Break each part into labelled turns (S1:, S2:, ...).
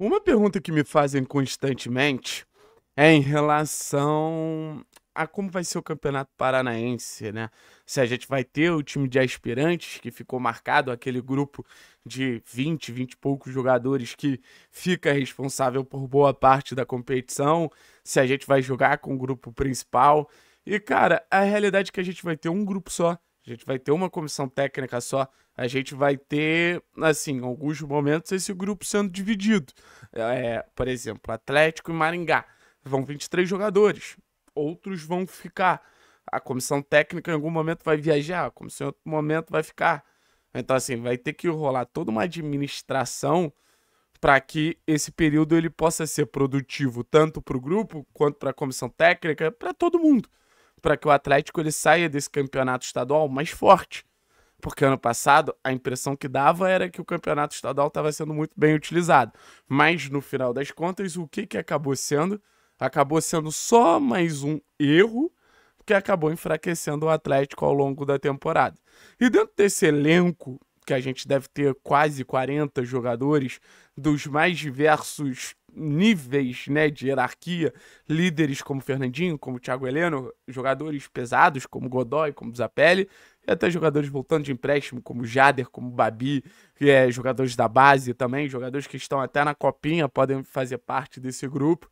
S1: Uma pergunta que me fazem constantemente é em relação a como vai ser o Campeonato Paranaense, né? Se a gente vai ter o time de aspirantes que ficou marcado, aquele grupo de 20, 20 e poucos jogadores que fica responsável por boa parte da competição, se a gente vai jogar com o grupo principal. E, cara, a realidade é que a gente vai ter um grupo só a gente vai ter uma comissão técnica só. A gente vai ter, assim, alguns momentos esse grupo sendo dividido. É, por exemplo, Atlético e Maringá. Vão 23 jogadores. Outros vão ficar. A comissão técnica em algum momento vai viajar, a comissão em outro momento vai ficar. Então, assim, vai ter que rolar toda uma administração para que esse período ele possa ser produtivo tanto para o grupo quanto para a comissão técnica, para todo mundo para que o Atlético ele saia desse campeonato estadual mais forte. Porque ano passado a impressão que dava era que o campeonato estadual estava sendo muito bem utilizado. Mas no final das contas, o que, que acabou sendo? Acabou sendo só mais um erro que acabou enfraquecendo o Atlético ao longo da temporada. E dentro desse elenco que a gente deve ter quase 40 jogadores dos mais diversos níveis né, de hierarquia, líderes como Fernandinho, como Thiago Heleno, jogadores pesados como Godoy, como Zapelli, e até jogadores voltando de empréstimo como Jader, como Babi, que é, jogadores da base também, jogadores que estão até na copinha podem fazer parte desse grupo,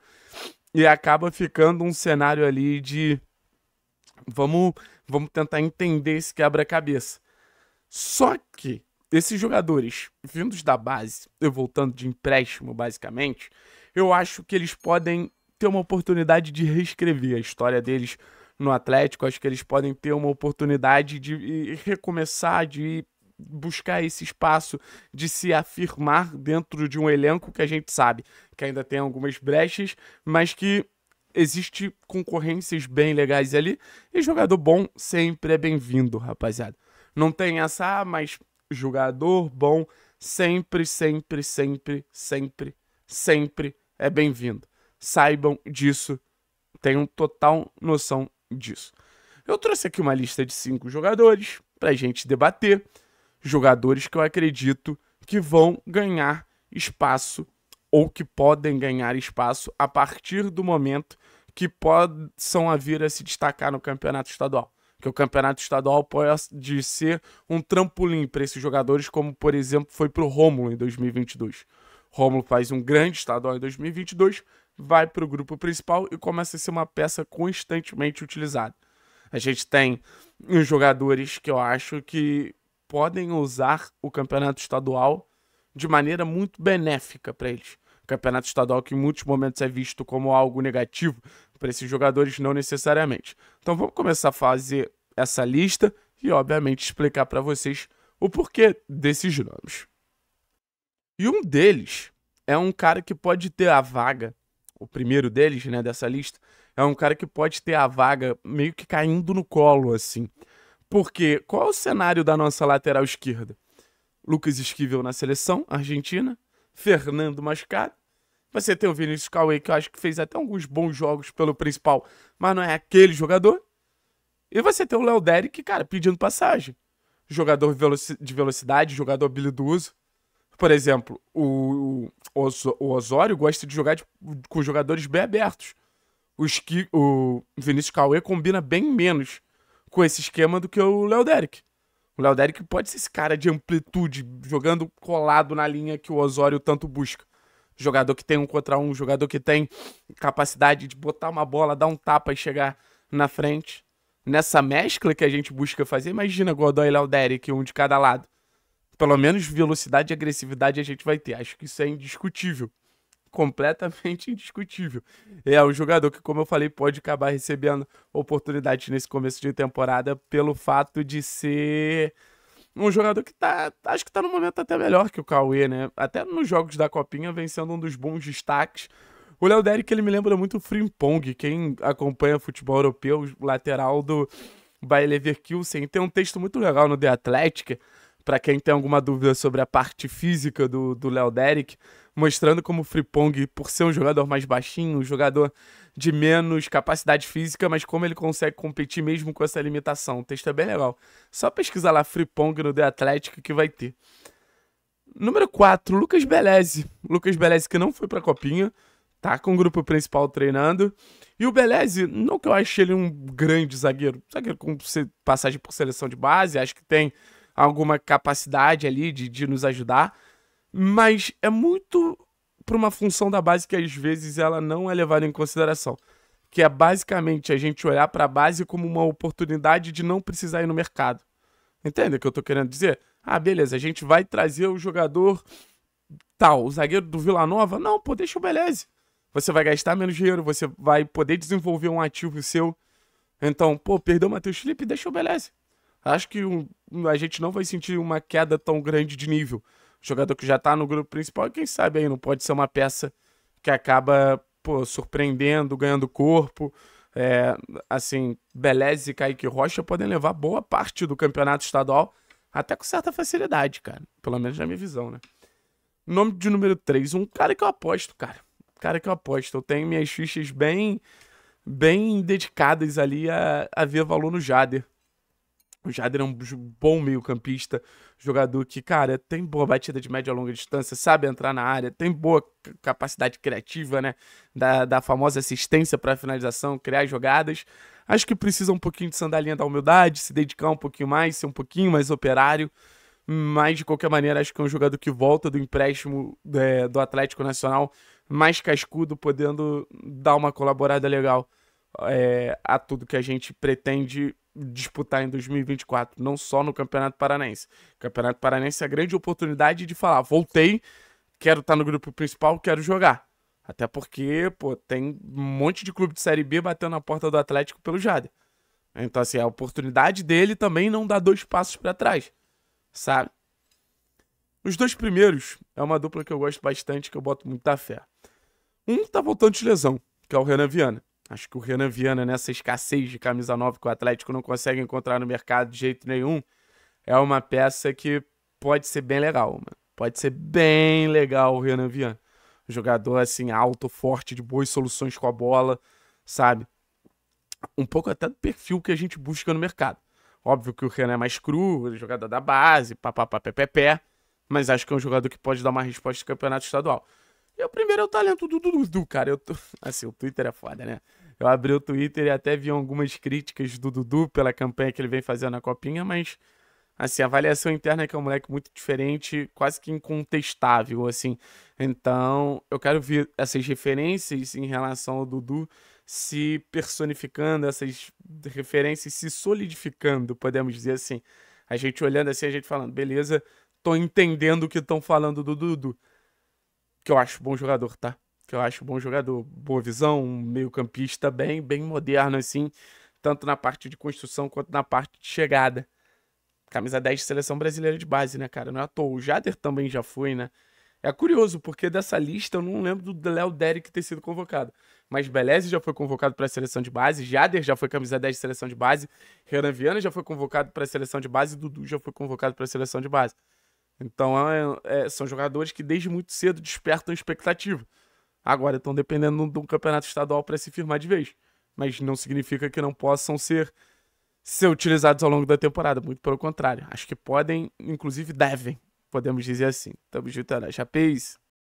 S1: e acaba ficando um cenário ali de vamos, vamos tentar entender esse quebra-cabeça. Só que esses jogadores vindos da base, eu voltando de empréstimo, basicamente, eu acho que eles podem ter uma oportunidade de reescrever a história deles no Atlético. Acho que eles podem ter uma oportunidade de recomeçar, de buscar esse espaço, de se afirmar dentro de um elenco que a gente sabe que ainda tem algumas brechas, mas que existe concorrências bem legais ali. E jogador bom sempre é bem-vindo, rapaziada. Não tem essa, ah, mas jogador bom sempre, sempre, sempre, sempre, sempre é bem-vindo. Saibam disso, tenham total noção disso. Eu trouxe aqui uma lista de cinco jogadores para a gente debater. Jogadores que eu acredito que vão ganhar espaço ou que podem ganhar espaço a partir do momento que possam vir a se destacar no campeonato estadual que o campeonato estadual pode ser um trampolim para esses jogadores, como por exemplo foi para o Rômulo em 2022. Rômulo faz um grande estadual em 2022, vai para o grupo principal e começa a ser uma peça constantemente utilizada. A gente tem uns jogadores que eu acho que podem usar o campeonato estadual de maneira muito benéfica para eles. campeonato estadual que em muitos momentos é visto como algo negativo, para esses jogadores não necessariamente. Então vamos começar a fazer essa lista e obviamente explicar para vocês o porquê desses nomes. E um deles é um cara que pode ter a vaga, o primeiro deles, né, dessa lista, é um cara que pode ter a vaga meio que caindo no colo assim. Porque qual é o cenário da nossa lateral esquerda? Lucas Esquivel na seleção argentina, Fernando Mascaro você tem o Vinícius Cauê, que eu acho que fez até alguns bons jogos pelo principal, mas não é aquele jogador. E você tem o Léo Derek, cara, pedindo passagem. Jogador de velocidade, jogador habilidoso. Por exemplo, o, o, o Osório gosta de jogar de, com jogadores bem abertos. Os que, o Vinícius Cauê combina bem menos com esse esquema do que o Léo Derek. O Léo Derek pode ser esse cara de amplitude, jogando colado na linha que o Osório tanto busca. Jogador que tem um contra um, jogador que tem capacidade de botar uma bola, dar um tapa e chegar na frente. Nessa mescla que a gente busca fazer, imagina Godoy e Lauderic, um de cada lado. Pelo menos velocidade e agressividade a gente vai ter. Acho que isso é indiscutível. Completamente indiscutível. É um jogador que, como eu falei, pode acabar recebendo oportunidades nesse começo de temporada pelo fato de ser um jogador que tá, acho que tá no momento até melhor que o Cauê, né? Até nos jogos da Copinha vem sendo um dos bons destaques. O Léo Derek, ele me lembra muito o Frimpong, quem acompanha futebol europeu, lateral do Bayer Leverkusen. Tem um texto muito legal no The Athletic, para quem tem alguma dúvida sobre a parte física do Léo Derek, mostrando como o Fripong, por ser um jogador mais baixinho, um jogador de menos capacidade física, mas como ele consegue competir mesmo com essa limitação. O texto é bem legal. Só pesquisar lá Fripong no The Atlético que vai ter. Número 4, Lucas Beleze. Lucas Beleze que não foi pra Copinha, tá com o grupo principal treinando. E o Beleze, não que eu ache ele um grande zagueiro, zagueiro com passagem por seleção de base, acho que tem alguma capacidade ali de, de nos ajudar, mas é muito para uma função da base que às vezes ela não é levada em consideração, que é basicamente a gente olhar para a base como uma oportunidade de não precisar ir no mercado. Entende o que eu estou querendo dizer? Ah, beleza, a gente vai trazer o jogador tal, o zagueiro do Vila Nova. Não, pô, deixa o Beleze. Você vai gastar menos dinheiro, você vai poder desenvolver um ativo seu. Então, pô, perdeu o Matheus Felipe, deixa o Beleze acho que um, a gente não vai sentir uma queda tão grande de nível. O jogador que já está no grupo principal, quem sabe aí não pode ser uma peça que acaba pô, surpreendendo, ganhando corpo. É, assim, Beleza e Kaique Rocha podem levar boa parte do campeonato estadual, até com certa facilidade, cara. Pelo menos na minha visão, né? Nome de número 3, um cara que eu aposto, cara. Cara que eu aposto. Eu tenho minhas fichas bem bem dedicadas ali a, a ver valor no Jader. O Jader é um bom meio-campista, jogador que, cara, tem boa batida de média a longa distância, sabe entrar na área, tem boa capacidade criativa, né? Da, da famosa assistência para finalização, criar jogadas. Acho que precisa um pouquinho de sandalinha da humildade, se dedicar um pouquinho mais, ser um pouquinho mais operário. Mas, de qualquer maneira, acho que é um jogador que volta do empréstimo é, do Atlético Nacional mais cascudo, podendo dar uma colaborada legal é, a tudo que a gente pretende disputar em 2024, não só no Campeonato Paranense. O Campeonato Paranense é a grande oportunidade de falar: voltei, quero estar tá no grupo principal, quero jogar. Até porque, pô, tem um monte de clube de Série B batendo na porta do Atlético pelo Jade. Então, assim, a oportunidade dele também não dá dois passos para trás, sabe? Os dois primeiros é uma dupla que eu gosto bastante, que eu boto muita fé. Um tá voltando de lesão, que é o Renan Viana. Acho que o Renan Viana, nessa escassez de camisa 9 que o Atlético não consegue encontrar no mercado de jeito nenhum, é uma peça que pode ser bem legal, mano. Pode ser bem legal o Renan Viana. jogador, assim, alto, forte, de boas soluções com a bola, sabe? Um pouco até do perfil que a gente busca no mercado. Óbvio que o Renan é mais cru, é jogador da base, papapá, pé, pé, pé, mas acho que é um jogador que pode dar uma resposta no campeonato estadual. E o primeiro é o talento do Dudu, cara. Eu tô... Assim, o Twitter é foda, né? Eu abri o Twitter e até vi algumas críticas do Dudu pela campanha que ele vem fazendo na Copinha, mas assim, a avaliação interna é que é um moleque muito diferente, quase que incontestável, assim. Então, eu quero ver essas referências em relação ao Dudu se personificando, essas referências se solidificando, podemos dizer assim. A gente olhando assim, a gente falando, beleza, tô entendendo o que estão falando do Dudu que eu acho bom jogador, tá? Que eu acho bom jogador. Boa visão, um meio-campista bem, bem moderno, assim, tanto na parte de construção quanto na parte de chegada. Camisa 10 de seleção brasileira de base, né, cara? Não é à toa. O Jader também já foi, né? É curioso, porque dessa lista eu não lembro do Léo Derek ter sido convocado. Mas Beleze já foi convocado para a seleção de base, Jader já foi camisa 10 de seleção de base, Renan Viana já foi convocado para a seleção de base, Dudu já foi convocado para a seleção de base. Então é, é, são jogadores que desde muito cedo despertam expectativa. Agora estão dependendo de um campeonato estadual para se firmar de vez. Mas não significa que não possam ser, ser utilizados ao longo da temporada. Muito pelo contrário. Acho que podem, inclusive devem, podemos dizer assim. Tamo junto, Chapéus.